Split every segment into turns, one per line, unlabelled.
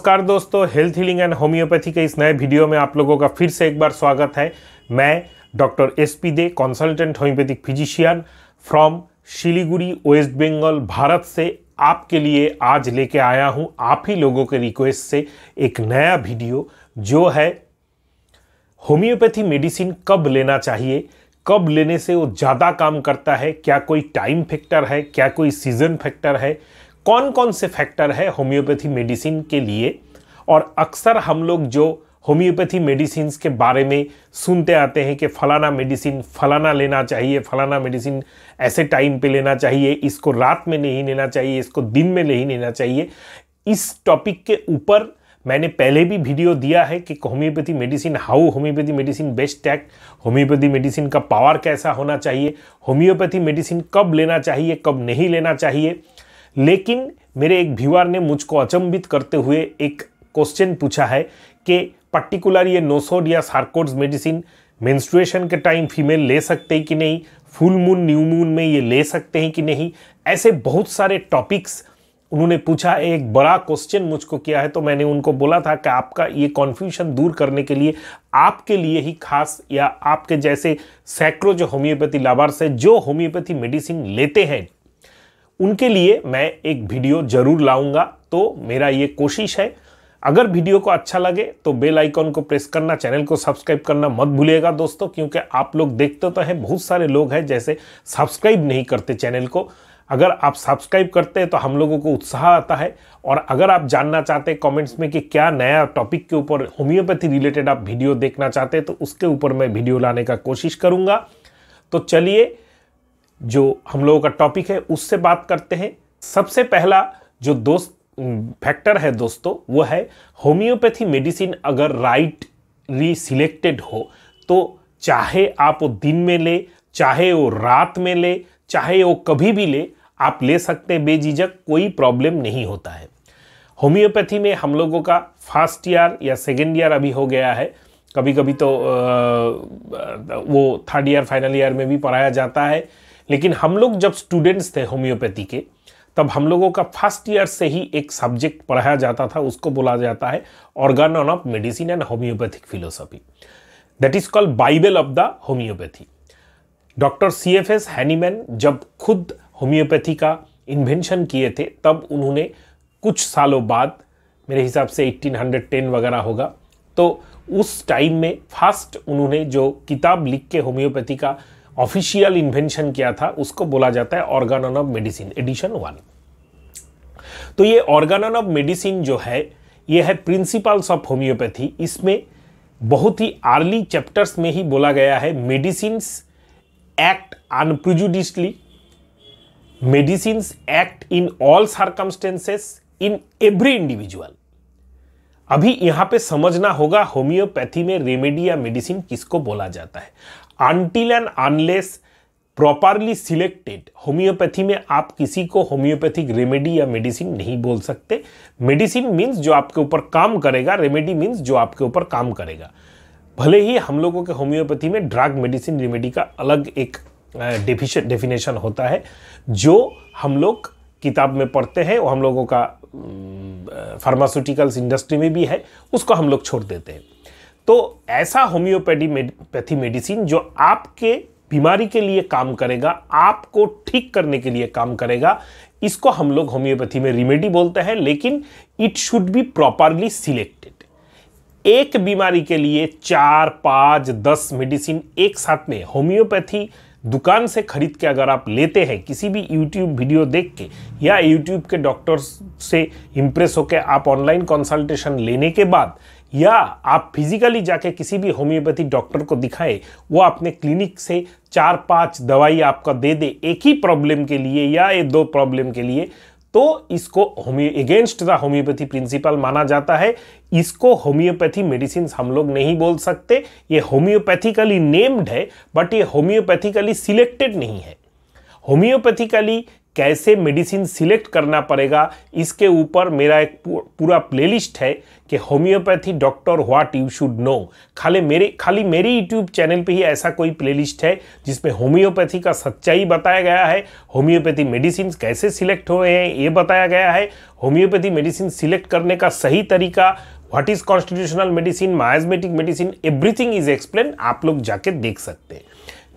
नमस्कार दोस्तों health healing and homeopathy के इस नए वीडियो में आप लोगों का फिर से एक बार स्वागत है मैं doctor S P De consultant homeopathic physician from Siliguri west Bengal Bharat से आपके लिए आज लेके आया हूं आप ही लोगों के रिक्वेस्ट से एक नया वीडियो जो है होम्योपैथी मेडिसिन कब लेना चाहिए कब लेने से वो ज़्यादा काम करता है क्या कोई टाइम फैक्टर है क्या कोई सीजन फैक्टर है कौन कौन से फैक्टर है होम्योपैथी मेडिसिन के लिए और अक्सर हम लोग जो होम्योपैथी मेडिसिन के बारे में सुनते आते हैं कि फलाना मेडिसिन फलाना लेना चाहिए फलाना मेडिसिन ऐसे टाइम पे लेना चाहिए इसको रात में नहीं लेना चाहिए इसको दिन में नहीं लेना चाहिए इस टॉपिक के ऊपर मैंने पहले भी वीडियो दिया है कि homeopathy medicine how homeopathy medicine best टैक होम्योपैथी मेडिसिन का पावर कैसा होना चाहिए होम्योपैथी मेडिसिन कब लेना चाहिए कब नहीं लेना चाहिए लेकिन मेरे एक व्यूअर ने मुझको अचंभित करते हुए एक क्वेश्चन पूछा है कि पर्टिकुलर ये नोसोड या सार्कोड्स मेडिसिन मेंस्ट्रुएशन के टाइम फीमेल ले सकते हैं कि नहीं फुल मून न्यू मून में ये ले सकते हैं कि नहीं ऐसे बहुत सारे टॉपिक्स उन्होंने पूछा एक बड़ा क्वेश्चन मुझको किया है तो मैंने उनको बोला था कि आपका ये कॉन्फ्यूशन दूर करने के लिए आपके लिए ही खास या आपके जैसे सैकड़ों जो होम्योपैथी है जो होम्योपैथी मेडिसिन लेते हैं उनके लिए मैं एक वीडियो जरूर लाऊंगा तो मेरा ये कोशिश है अगर वीडियो को अच्छा लगे तो बेल आइकॉन को प्रेस करना चैनल को सब्सक्राइब करना मत भूलिएगा दोस्तों क्योंकि आप लोग देखते तो हैं बहुत सारे लोग हैं जैसे सब्सक्राइब नहीं करते चैनल को अगर आप सब्सक्राइब करते हैं तो हम लोगों को उत्साह आता है और अगर आप जानना चाहते हैं कमेंट्स में कि क्या नया टॉपिक के ऊपर होम्योपैथी रिलेटेड आप वीडियो देखना चाहते हैं तो उसके ऊपर मैं वीडियो लाने का कोशिश करूँगा तो चलिए जो हम लोगों का टॉपिक है उससे बात करते हैं सबसे पहला जो दोस्त फैक्टर है दोस्तों वो है होम्योपैथी मेडिसिन अगर राइटली सिलेक्टेड हो तो चाहे आप वो दिन में ले चाहे वो रात में ले चाहे वो कभी भी ले आप ले सकते हैं बेझिझक कोई प्रॉब्लम नहीं होता है होम्योपैथी में हम लोगों का फर्स्ट ईयर या सेकेंड ईयर अभी हो गया है कभी कभी तो वो थर्ड ईयर फाइनल ईयर में भी पढ़ाया जाता है लेकिन हम लोग जब स्टूडेंट्स थे होम्योपैथी के तब हम लोगों का फर्स्ट ईयर से ही एक सब्जेक्ट पढ़ाया जाता था उसको बोला जाता है organ of medicine and homeopathic philosophy that is called bible of the homeopathy doctor C F S Hahnemann जब खुद होम्योपैथी का इन्वेंशन किए थे तब उन्होंने कुछ सालों बाद मेरे हिसाब से 1810 वगैरह होगा तो उस टाइम में फर्स्ट उन्होंने जो किताब लिख के होम्योपैथी का ऑफिशियल इन्वेंशन किया था उसको बोला जाता है organ of medicine edition one तो ये ऑर्गानन ऑफ मेडिसिन जो है ये है प्रिंसिपल्स ऑफ होम्योपैथी इसमें बहुत ही आर्ली चैप्टर्स में ही बोला गया है medicine act unprejudicedly medicine act in all circumstances in every individual अभी यहां पे समझना होगा होम्योपैथी में रेमेडी या मेडिसिन किसको बोला जाता है until and unless properly selected homeopathy में आप किसी को होम्योपैथिक रेमेडी या मेडिसिन नहीं बोल सकते मेडिसिन मीन्स जो आपके ऊपर काम करेगा रेमेडी मीन्स जो आपके ऊपर काम करेगा भले ही हम लोगों के होम्योपैथी में ड्रग मेडिसिन रेमेडी का अलग एक डेफिनेशन होता है जो हम लोग किताब में पढ़ते हैं वो हम लोगों का फार्मास्यूटिकल्स इंडस्ट्री में भी है उसको हम लोग छोड़ देते हैं तो ऐसा होम्योपैथी पैथी मेडिसिन जो आपके बीमारी के लिए काम करेगा आपको ठीक करने के लिए काम करेगा इसको हम लोग होम्योपैथी में रिमेडी बोलते हैं लेकिन it should be properly selected एक बीमारी के लिए चार पाँच दस मेडिसिन एक साथ में होम्योपैथी दुकान से खरीद के अगर आप लेते हैं किसी भी यूट्यूब वीडियो देख के या यूट्यूब के डॉक्टर्स से इम्प्रेस होकर आप ऑनलाइन कंसल्टेशन लेने के बाद या आप फिजिकली जाके किसी भी होम्योपैथी डॉक्टर को दिखाए वो अपने क्लिनिक से चार पांच दवाई आपका दे दे एक ही प्रॉब्लम के लिए या ये दो प्रॉब्लम के लिए तो इसको homeo against the homeopathy principle माना जाता है इसको होम्योपैथी मेडिसिन हम लोग नहीं बोल सकते ये होम्योपैथिकली नेम्ड है बट ये होम्योपैथिकली सिलेक्टेड नहीं है होम्योपैथिकली कैसे मेडिसिन सिलेक्ट करना पड़ेगा इसके ऊपर मेरा एक पूरा प्लेलिस्ट है कि homeopathy doctor what you should know खाली मेरे खाली मेरे यूट्यूब चैनल पे ही ऐसा कोई प्लेलिस्ट है जिसमें होम्योपैथी का सच्चाई बताया गया है होम्योपैथी मेडिसिन कैसे सिलेक्ट हुए हैं ये बताया गया है होम्योपैथी मेडिसिन सिलेक्ट करने का सही तरीका what is constitutional medicine miasmatic medicine everything is explain आप लोग जाके देख सकते हैं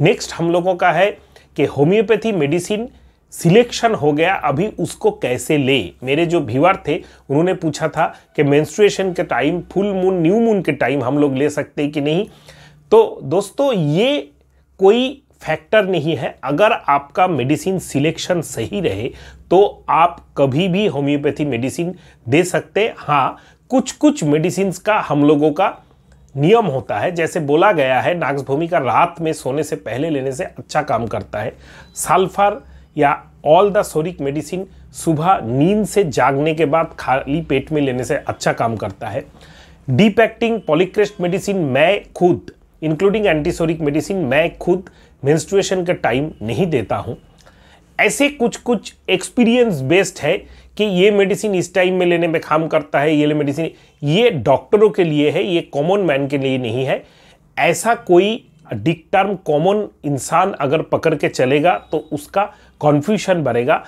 नेक्स्ट हम लोगों का है कि होम्योपैथी मेडिसिन सिलेक्शन हो गया अभी उसको कैसे ले मेरे जो व्यूअर थे उन्होंने पूछा था कि मेंस्ट्रुएशन के time full moon new moon के टाइम हम लोग ले सकते हैं कि नहीं तो दोस्तों ये कोई फैक्टर नहीं है अगर आपका मेडिसिन सिलेक्शन सही रहे तो आप कभी भी होम्योपैथी मेडिसिन दे सकते हाँ कुछ कुछ मेडिसिन का हम लोगों का नियम होता है जैसे बोला गया है नागभूमि का रात में सोने से पहले लेने से अच्छा काम करता है सल्फर या ऑल द सोरिक मेडिसिन सुबह नींद से जागने के बाद खाली पेट में लेने से अच्छा काम करता है डीप एक्टिंग पॉलीक्रेस्ट मेडिसिन मैं खुद इंक्लूडिंग एंटीसोरिक मेडिसिन मैं खुद मेंस्ट्रुएशन का टाइम नहीं देता हूँ ऐसे कुछ कुछ एक्सपीरियंस बेस्ड है कि ये मेडिसिन इस टाइम में लेने में काम करता है ये मेडिसिन ये डॉक्टरों के लिए है ये कॉमन मैन के लिए नहीं है ऐसा कोई डिक टर्म कॉमन इंसान अगर पकड़ के चलेगा तो उसका कॉन्फ्यूशन बढ़ेगा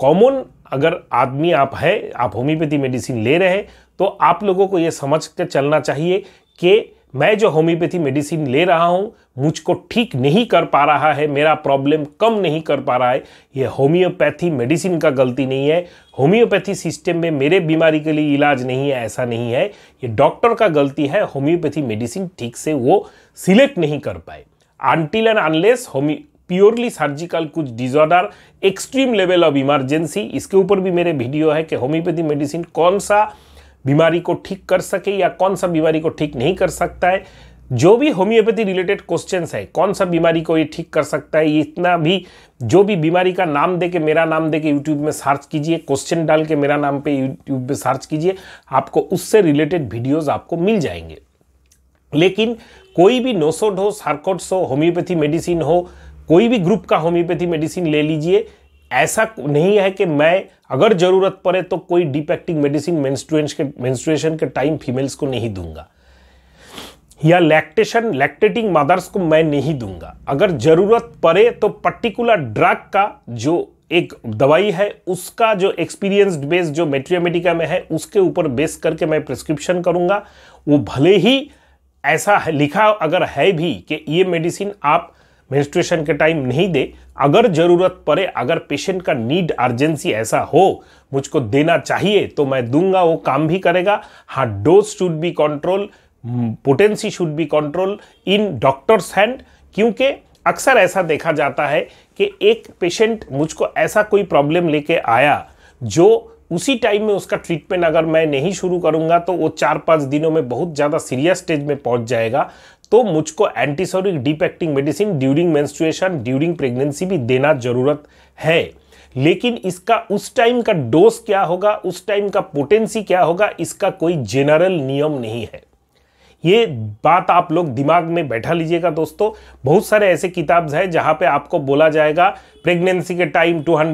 कॉमन अगर आदमी आप है आप होम्योपैथी मेडिसिन ले रहे हैं तो आप लोगों को ये समझ कर चलना चाहिए कि मैं जो होम्योपैथी मेडिसिन ले रहा हूँ मुझको ठीक नहीं कर पा रहा है मेरा प्रॉब्लम कम नहीं कर पा रहा है यह होम्योपैथी मेडिसिन का गलती नहीं है होम्योपैथी सिस्टम में मेरे बीमारी के लिए इलाज नहीं है ऐसा नहीं है ये डॉक्टर का गलती है होम्योपैथी मेडिसिन ठीक से वो सिलेक्ट नहीं कर पाए until and unless homeo purely surgical कुछ disorder extreme level of emergency इसके ऊपर भी मेरे वीडियो है कि होम्योपैथी मेडिसिन कौन सा बीमारी को ठीक कर सके या कौन सा बीमारी को ठीक नहीं कर सकता है जो भी होम्योपैथी रिलेटेड क्वेश्चन है कौन सा बीमारी को ये ठीक कर सकता है ये इतना भी जो भी बीमारी का नाम दे के मेरा नाम दे के यूट्यूब में सर्च कीजिए क्वेश्चन डाल के मेरा नाम पे यूट्यूब पे सर्च कीजिए आपको उससे रिलेटेड वीडियोस आपको मिल जाएंगे लेकिन कोई भी नोसोड हो सार्कोट्स हो होम्योपैथी मेडिसिन हो कोई भी ग्रुप का होम्योपैथी मेडिसिन ले लीजिए ऐसा नहीं है कि मैं अगर ज़रूरत पड़े तो कोई डीप एक्टिंग मेडिसिन मेंस्ट्रुएशन के मेंस्ट्रुएशन के टाइम फीमेल्स को नहीं दूंगा या लैक्टेशन लैक्टेटिंग मदर्स को मैं नहीं दूंगा अगर ज़रूरत पड़े तो पर्टिकुलर ड्रग का जो एक दवाई है उसका जो एक्सपीरियंस्ड बेस जो मेट्रियोमेडिका में है उसके ऊपर बेस करके मैं प्रिस्क्रिप्शन करूंगा वो भले ही ऐसा है, लिखा अगर है भी कि ये मेडिसिन आप मेंस्ट्रुएशन के टाइम नहीं दे अगर ज़रूरत पड़े अगर पेशेंट का नीड अर्जेंसी ऐसा हो मुझको देना चाहिए तो मैं दूंगा वो काम भी करेगा हाँ dose should be control potency should be control in doctors hand क्योंकि अक्सर ऐसा देखा जाता है कि एक पेशेंट मुझको ऐसा कोई प्रॉब्लम लेके आया जो उसी टाइम में उसका ट्रीटमेंट अगर मैं नहीं शुरू करूंगा तो वो चार पाँच दिनों में बहुत ज़्यादा सीरियस स्टेज में पहुंच जाएगा तो मुझको antipsoric deep acting medicine during menstruation during pregnancy भी देना जरूरत है लेकिन इसका उस टाइम का डोज क्या होगा उस टाइम का पोटेंसी क्या होगा इसका कोई जेनरल नियम नहीं है ये बात आप लोग दिमाग में बैठा लीजिएगा दोस्तों बहुत सारे ऐसे किताब्स हैं जहाँ पे आपको बोला जाएगा प्रेगनेंसी के time 200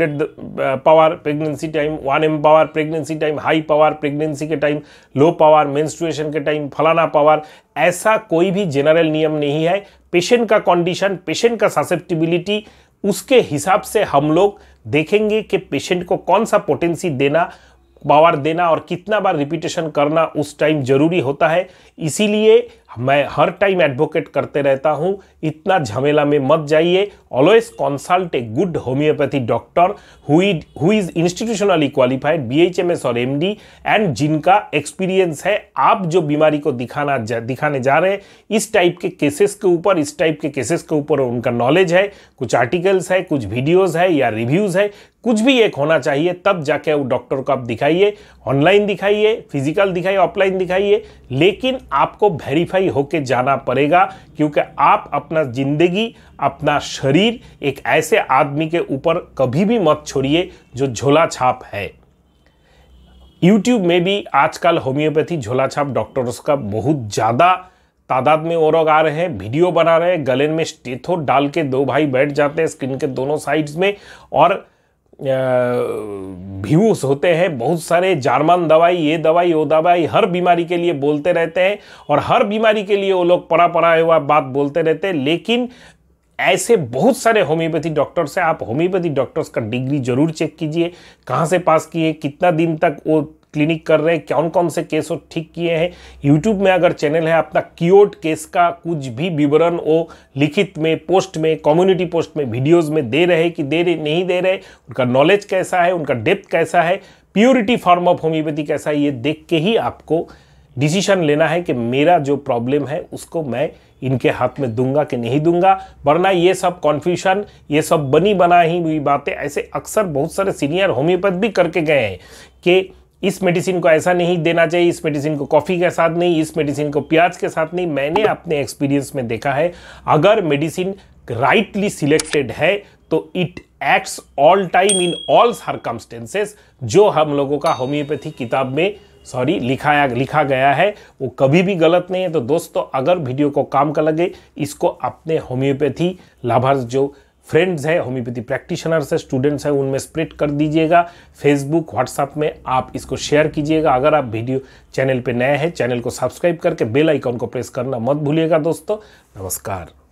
power pregnancy time 1 M power pregnancy time high power pregnancy के टाइम लो पावर मेंस्ट्रुएशन के टाइम फलाना पावर ऐसा कोई भी जनरल नियम नहीं है पेशेंट का कंडीशन पेशेंट का ससेप्टिबिलिटी उसके हिसाब से हम लोग देखेंगे कि पेशेंट को कौन सा पोटेंसी देना पावर देना और कितना बार रिपीटेशन करना उस टाइम जरूरी होता है इसीलिए मैं हर टाइम एडवोकेट करते रहता हूँ इतना झमेला में मत जाइए always consult a good homeopathy doctor who is institutionally qualified S और एम डी एंड जिनका एक्सपीरियंस है आप जो बीमारी को दिखाना जा, दिखाने जा रहे हैं इस टाइप के केसेस के ऊपर इस टाइप के केसेस के ऊपर उनका नॉलेज है कुछ आर्टिकल्स है कुछ वीडियोज है या रिव्यूज़ है कुछ भी एक होना चाहिए तब जाके वो डॉक्टर को आप दिखाइए ऑनलाइन दिखाइए फिजिकल दिखाइए ऑफलाइन दिखाइए लेकिन आपको वेरीफाई स्थायी होके जाना पड़ेगा क्योंकि आप अपना ज़िंदगी अपना शरीर एक ऐसे आदमी के ऊपर कभी भी मत छोड़िए जो झोला छाप है यूट्यूब में भी आजकल होम्योपैथी झोला छाप डॉक्टर्स का बहुत ज़्यादा तादाद में वो लोग आ रहे हैं वीडियो बना रहे हैं गले में स्टेथो डाल के दो भाई बैठ जाते हैं स्क्रीन के दोनों साइड्स में और व्यूस होते हैं बहुत सारे जारमान दवाई ये दवाई वो दवाई हर बीमारी के लिए बोलते रहते हैं और हर बीमारी के लिए वो लोग पड़ा पड़ा हुआ बात बोलते रहते हैं लेकिन ऐसे बहुत सारे होम्योपैथी डॉक्टर्स हैं आप होम्योपैथी डॉक्टर्स का डिग्री जरूर चेक कीजिए कहाँ से पास किए कितना दिन तक वो क्लिनिक कर रहे हैं कौन कौन से केस वो ठीक किए हैं यूट्यूब में अगर चैनल है अपना क्योट केस का कुछ भी विवरण वो लिखित में पोस्ट में कम्युनिटी पोस्ट में वीडियोज़ में दे रहे कि दे रहे नहीं दे रहे उनका नॉलेज कैसा है उनका डेप्थ कैसा है प्योरिटी फॉर्म ऑफ होम्योपैथी कैसा है ये देख के ही आपको डिसीशन लेना है कि मेरा जो प्रॉब्लम है उसको मैं इनके हाथ में दूंगा कि नहीं दूंगा वरना ये सब कॉन्फ्यूशन ये सब बनी बनाई हुई बातें ऐसे अक्सर बहुत सारे सीनियर होम्योपैथ भी करके गए हैं कि इस मेडिसिन को ऐसा नहीं देना चाहिए इस मेडिसिन को कॉफ़ी के साथ नहीं इस मेडिसिन को प्याज के साथ नहीं मैंने अपने एक्सपीरियंस में देखा है अगर मेडिसिन राइटली सिलेक्टेड है तो it acts all time in all circumstances जो हम लोगों का होम्योपैथी किताब में सॉरी लिखाया लिखा गया है वो कभी भी गलत नहीं है तो दोस्तों अगर वीडियो को काम का लगे इसको अपने होम्योपैथी लाभार्थ जो फ्रेंड्स हैं होम्योपैथी प्रैक्टिशनर्स हैं स्टूडेंट्स हैं उनमें स्प्रेड कर दीजिएगा फेसबुक व्हाट्सअप में आप इसको शेयर कीजिएगा अगर आप वीडियो चैनल पर नए हैं चैनल को सब्सक्राइब करके बेल आइकॉन को प्रेस करना मत भूलिएगा दोस्तों नमस्कार